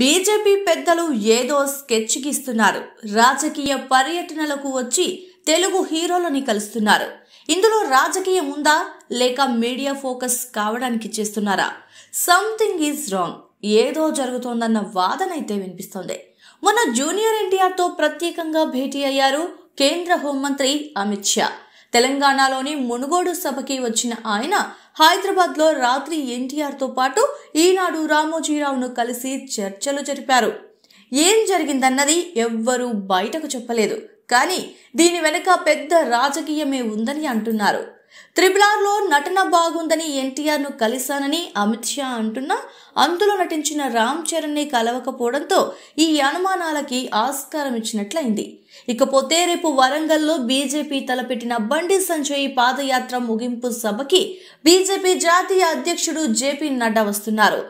BJP పెద్దలు ఏదో sketch గీస్తున్నారు రాజకీయ పర్యటనలకు వచ్చి తెలుగు హీరోలని కలుస్తున్నారు ఇందులో రాజకీయం ఉందా లేక మీడియా ఫోకస్ కావడానికి చేస్తున్నారా సంథింగ్ ఈజ్ రాంగ్ ఏదో జరుగుతోందన్న వాదన అయితే వినిపిస్తోంది మొన్న జూనియర్ ఎన్టీఆర్తో ప్రత్యేకంగా భేటీ అయ్యారు కేంద్ర హోంమంత్రి అమిత్ షా తెలంగాణలోని మునుగోడు సభకి వచ్చిన ఆయన హైదరాబాద్లో రాత్రి ఎన్టీఆర్తో పాటు ఈనాడు రామోజీరావును కలిసి చర్చలు జరిపారు ఏం జరిగిందన్నది ఎవ్వరూ బయటకు చెప్పలేదు కానీ దీని వెనుక పెద్ద రాజకీయమే ఉందని అంటున్నారు లో నటన బాగుందని ఎన్టీఆర్ను కలిశానని అమిత్ షా అంటున్నా అందులో నటించిన రామ్ చరణ్ని కలవకపోవడంతో ఈ అనుమానాలకి ఆస్కారం ఇచ్చినట్లయింది ఇకపోతే రేపు వరంగల్లో బీజేపీ తలపెట్టిన బండి సంజయ్ పాదయాత్ర ముగింపు సభకి బీజేపీ జాతీయ అధ్యక్షుడు జేపీ నడ్డా వస్తున్నారు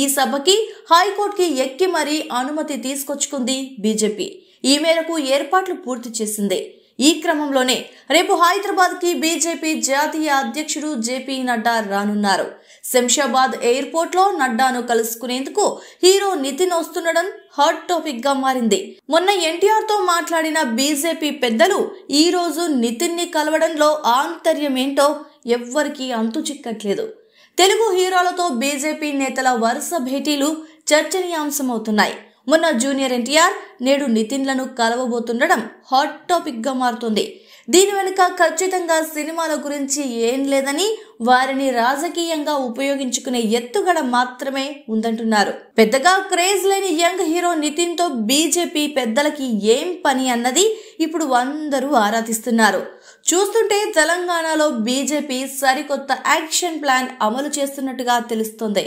ఈ సభకి హైకోర్టుకి ఎక్కి మరీ అనుమతి తీసుకొచ్చుకుంది బీజేపీ ఈ మేరకు ఏర్పాట్లు పూర్తి చేసింది ఈ క్రమంలోనే రేపు హైదరాబాద్కి బీజేపీ జాతీయ అధ్యక్షుడు జేపీ నడ్డా రానున్నారు శంషాబాద్ ఎయిర్పోర్ట్లో నడ్డాను కలుసుకునేందుకు హీరో నితిన్ వస్తుండడం హాట్ టాపిక్ గా మారింది మొన్న ఎన్టీఆర్ తో మాట్లాడిన బీజేపీ పెద్దలు ఈ రోజు నితిన్ ని కలవడంలో ఆంతర్యం ఏంటో ఎవ్వరికీ అంతు చిక్కట్లేదు తెలుగు హీరోలతో బీజేపీ నేతల వరుస భేటీలు చర్చనీయాంశమవుతున్నాయి మొన్న జూనియర్ ఎన్టీఆర్ నేడు నితిన్లను కలవబోతుండడం హాట్ టాపిక్గా మారుతుంది దీని వెనుక ఖచ్చితంగా సినిమాల గురించి ఏం లేదని వారిని రాజకీయంగా ఉపయోగించుకునే ఎత్తుగడ మాత్రమే ఉందంటున్నారు పెద్దగా క్రేజ్ లేని యంగ్ హీరో నితిన్ తో బీజేపీ పెద్దలకి ఏం పని అన్నది ఇప్పుడు అందరూ ఆరాధిస్తున్నారు చూస్తుంటే తెలంగాణలో బీజేపీ సరికొత్త యాక్షన్ ప్లాన్ అమలు చేస్తున్నట్టుగా తెలుస్తుంది